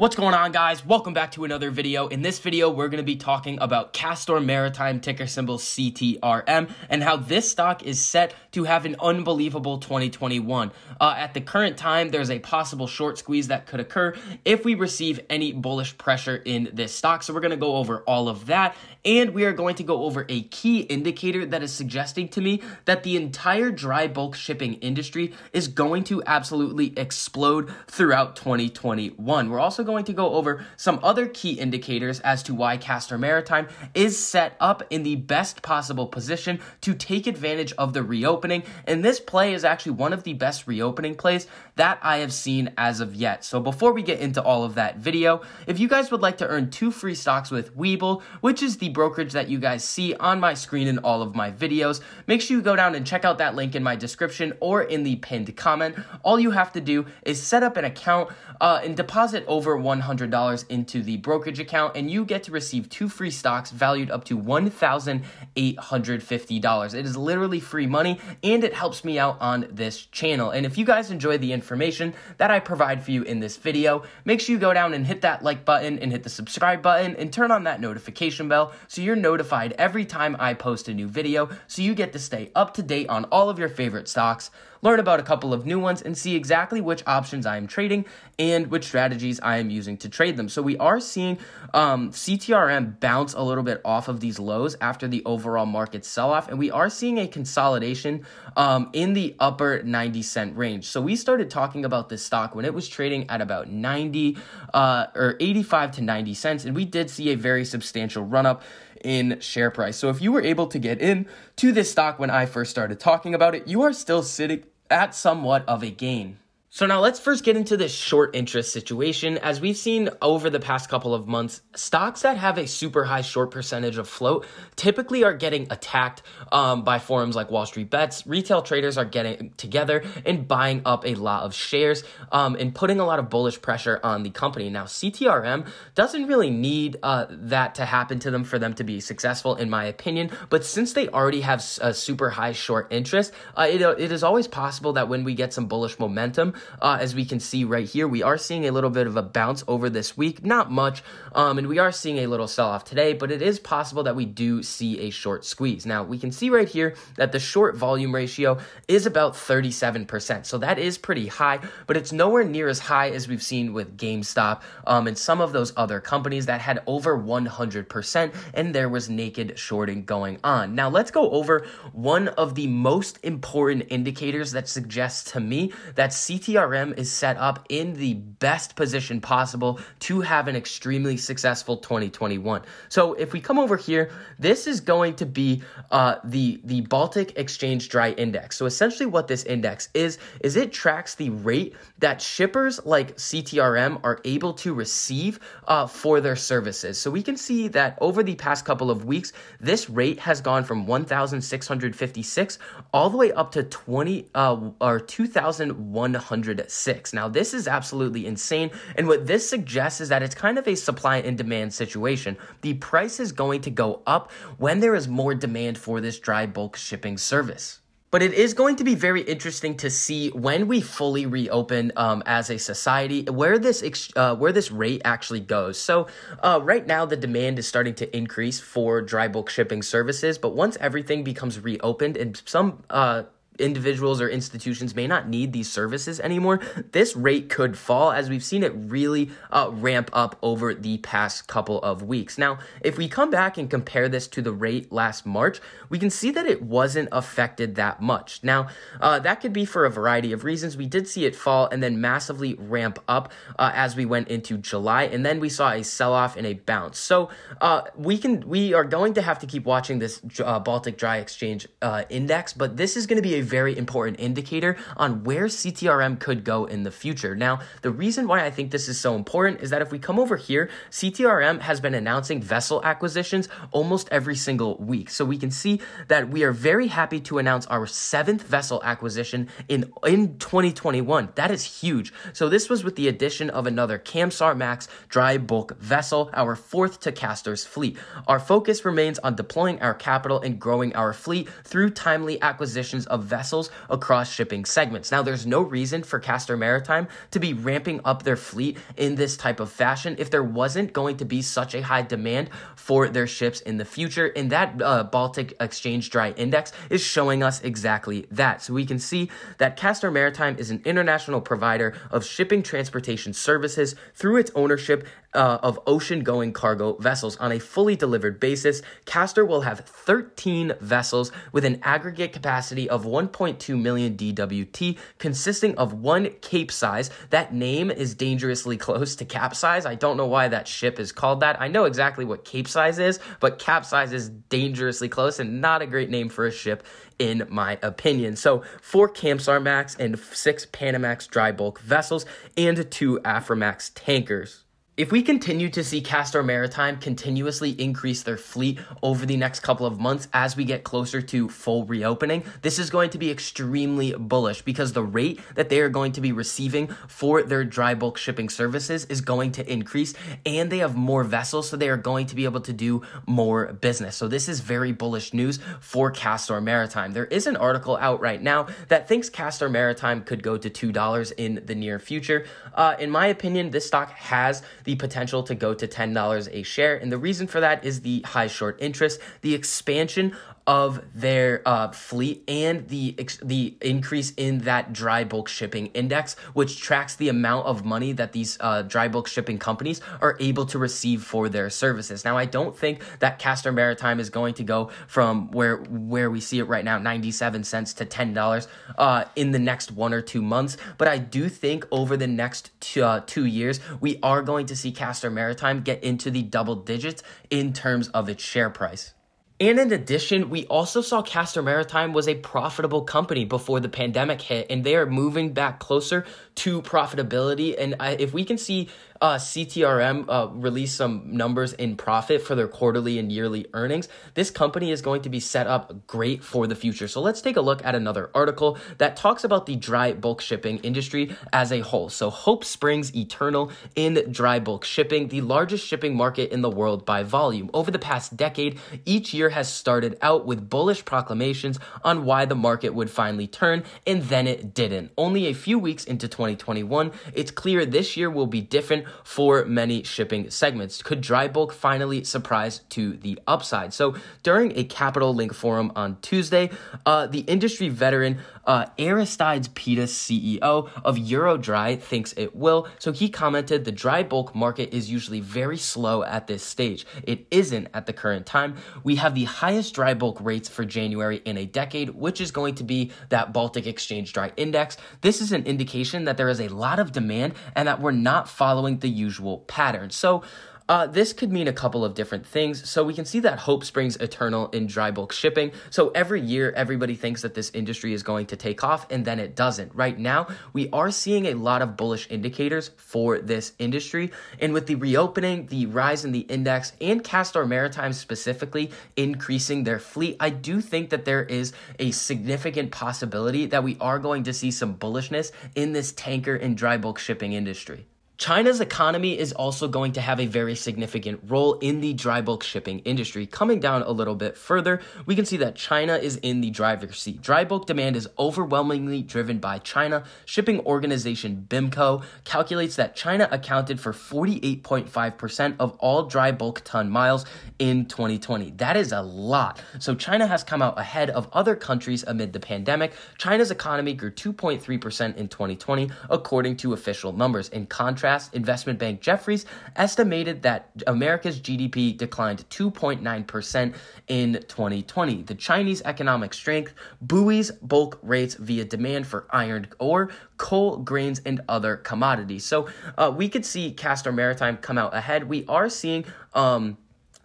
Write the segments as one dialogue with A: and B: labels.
A: What's going on guys? Welcome back to another video. In this video, we're going to be talking about Castor Maritime ticker symbol CTRM and how this stock is set to have an unbelievable 2021. Uh, at the current time, there's a possible short squeeze that could occur if we receive any bullish pressure in this stock. So we're going to go over all of that and we are going to go over a key indicator that is suggesting to me that the entire dry bulk shipping industry is going to absolutely explode throughout 2021. We're also going to go over some other key indicators as to why Castor Maritime is set up in the best possible position to take advantage of the reopening. And this play is actually one of the best reopening plays that I have seen as of yet. So before we get into all of that video, if you guys would like to earn two free stocks with Weeble, which is the brokerage that you guys see on my screen in all of my videos, make sure you go down and check out that link in my description or in the pinned comment. All you have to do is set up an account uh, and deposit over $100 into the brokerage account, and you get to receive two free stocks valued up to $1,850. It is literally free money, and it helps me out on this channel. And if you guys enjoy the information that I provide for you in this video, make sure you go down and hit that like button and hit the subscribe button and turn on that notification bell so you're notified every time I post a new video so you get to stay up to date on all of your favorite stocks learn about a couple of new ones, and see exactly which options I am trading and which strategies I am using to trade them. So we are seeing um, CTRM bounce a little bit off of these lows after the overall market sell off, and we are seeing a consolidation um, in the upper 90 cent range. So we started talking about this stock when it was trading at about 90 uh, or 85 to 90 cents, and we did see a very substantial run up in share price. So if you were able to get in to this stock when I first started talking about it, you are still sitting at somewhat of a gain. So now let's first get into this short interest situation. As we've seen over the past couple of months, stocks that have a super high short percentage of float typically are getting attacked um, by forums like Wall Street Bets. Retail traders are getting together and buying up a lot of shares um, and putting a lot of bullish pressure on the company. Now, CTRM doesn't really need uh, that to happen to them for them to be successful, in my opinion. But since they already have a super high short interest, uh, it, it is always possible that when we get some bullish momentum, uh, as we can see right here. We are seeing a little bit of a bounce over this week, not much, um, and we are seeing a little sell off today, but it is possible that we do see a short squeeze. Now, we can see right here that the short volume ratio is about 37%, so that is pretty high, but it's nowhere near as high as we've seen with GameStop um, and some of those other companies that had over 100%, and there was naked shorting going on. Now, let's go over one of the most important indicators that suggests to me that CT CTRM is set up in the best position possible to have an extremely successful 2021. So if we come over here, this is going to be uh, the, the Baltic Exchange Dry Index. So essentially what this index is, is it tracks the rate that shippers like CTRM are able to receive uh, for their services. So we can see that over the past couple of weeks, this rate has gone from 1,656 all the way up to 20 uh, or 2,100 106. Now, this is absolutely insane. And what this suggests is that it's kind of a supply and demand situation. The price is going to go up when there is more demand for this dry bulk shipping service. But it is going to be very interesting to see when we fully reopen um, as a society where this ex- uh, where this rate actually goes. So uh, right now the demand is starting to increase for dry bulk shipping services, but once everything becomes reopened and some uh, individuals or institutions may not need these services anymore, this rate could fall as we've seen it really uh, ramp up over the past couple of weeks. Now, if we come back and compare this to the rate last March, we can see that it wasn't affected that much. Now, uh, that could be for a variety of reasons. We did see it fall and then massively ramp up uh, as we went into July, and then we saw a sell off and a bounce. So uh, we can we are going to have to keep watching this uh, Baltic Dry Exchange uh, index, but this is going to be a very important indicator on where CTRM could go in the future. Now, the reason why I think this is so important is that if we come over here, CTRM has been announcing vessel acquisitions almost every single week. So we can see that we are very happy to announce our seventh vessel acquisition in, in 2021. That is huge. So this was with the addition of another Camsar Max dry bulk vessel, our fourth to Castor's fleet. Our focus remains on deploying our capital and growing our fleet through timely acquisitions of vessels vessels across shipping segments. Now, there's no reason for Castor Maritime to be ramping up their fleet in this type of fashion if there wasn't going to be such a high demand for their ships in the future. And that uh, Baltic Exchange Dry Index is showing us exactly that. So we can see that Castor Maritime is an international provider of shipping transportation services through its ownership uh, of ocean going cargo vessels. On a fully delivered basis, Castor will have 13 vessels with an aggregate capacity of 1. 1.2 million DWT, consisting of one cape size. That name is dangerously close to capsize. I don't know why that ship is called that. I know exactly what size is, but capsize is dangerously close and not a great name for a ship in my opinion. So, four Kamsar Max and six Panamax dry bulk vessels and two Aframax tankers. If we continue to see Castor Maritime continuously increase their fleet over the next couple of months as we get closer to full reopening, this is going to be extremely bullish because the rate that they are going to be receiving for their dry bulk shipping services is going to increase and they have more vessels, so they are going to be able to do more business. So, this is very bullish news for Castor Maritime. There is an article out right now that thinks Castor Maritime could go to $2 in the near future. Uh, in my opinion, this stock has the the potential to go to $10 a share. And the reason for that is the high short interest, the expansion of their uh, fleet and the the increase in that dry bulk shipping index, which tracks the amount of money that these uh, dry bulk shipping companies are able to receive for their services. Now, I don't think that Castor Maritime is going to go from where where we see it right now, ninety seven cents to ten dollars, uh, in the next one or two months. But I do think over the next two, uh, two years, we are going to see Castor Maritime get into the double digits in terms of its share price. And in addition, we also saw Castor Maritime was a profitable company before the pandemic hit, and they are moving back closer to profitability. And if we can see uh, CTRM uh, released some numbers in profit for their quarterly and yearly earnings. This company is going to be set up great for the future. So let's take a look at another article that talks about the dry bulk shipping industry as a whole. So hope springs eternal in dry bulk shipping, the largest shipping market in the world by volume. Over the past decade, each year has started out with bullish proclamations on why the market would finally turn, and then it didn't. Only a few weeks into 2021, it's clear this year will be different for many shipping segments. Could dry bulk finally surprise to the upside? So during a Capital Link forum on Tuesday, uh, the industry veteran uh, Aristides Petas, CEO of Eurodry, thinks it will. So he commented, the dry bulk market is usually very slow at this stage. It isn't at the current time. We have the highest dry bulk rates for January in a decade, which is going to be that Baltic Exchange Dry Index. This is an indication that there is a lot of demand and that we're not following the usual pattern. So uh, this could mean a couple of different things. So we can see that hope springs eternal in dry bulk shipping. So every year, everybody thinks that this industry is going to take off, and then it doesn't. Right now, we are seeing a lot of bullish indicators for this industry. And with the reopening, the rise in the index, and Castor Maritime specifically increasing their fleet, I do think that there is a significant possibility that we are going to see some bullishness in this tanker and dry bulk shipping industry. China's economy is also going to have a very significant role in the dry bulk shipping industry. Coming down a little bit further, we can see that China is in the driver's seat. Dry bulk demand is overwhelmingly driven by China. Shipping organization BIMCO calculates that China accounted for 48.5% of all dry bulk ton miles in 2020. That is a lot. So China has come out ahead of other countries amid the pandemic. China's economy grew 2.3% in 2020, according to official numbers. In contrast, investment bank Jeffries estimated that America's GDP declined 2.9% in 2020. The Chinese economic strength buoys bulk rates via demand for iron ore, coal, grains, and other commodities. So uh, we could see Castor Maritime come out ahead. We are seeing um,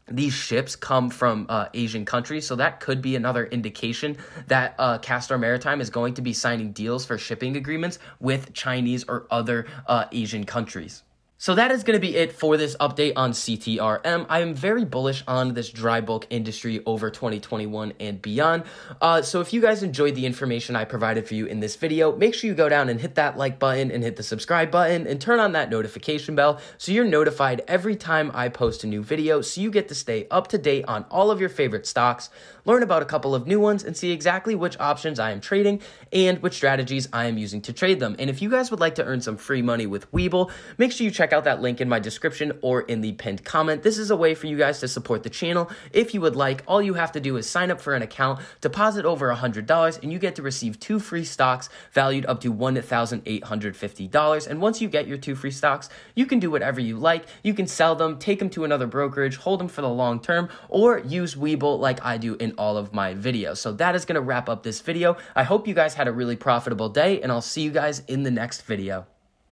A: these ships come from uh, Asian countries, so that could be another indication that uh, Castor Maritime is going to be signing deals for shipping agreements with Chinese or other uh, Asian countries. So that is going to be it for this update on CTRM. I am very bullish on this dry bulk industry over 2021 and beyond. Uh, so if you guys enjoyed the information I provided for you in this video, make sure you go down and hit that like button and hit the subscribe button and turn on that notification bell so you're notified every time I post a new video so you get to stay up to date on all of your favorite stocks, learn about a couple of new ones, and see exactly which options I am trading and which strategies I am using to trade them. And if you guys would like to earn some free money with Weeble, make sure you check check out that link in my description or in the pinned comment. This is a way for you guys to support the channel. If you would like, all you have to do is sign up for an account, deposit over $100, and you get to receive two free stocks valued up to $1,850. And once you get your two free stocks, you can do whatever you like. You can sell them, take them to another brokerage, hold them for the long term, or use Webull like I do in all of my videos. So that is going to wrap up this video. I hope you guys had a really profitable day, and I'll see you guys in the next video.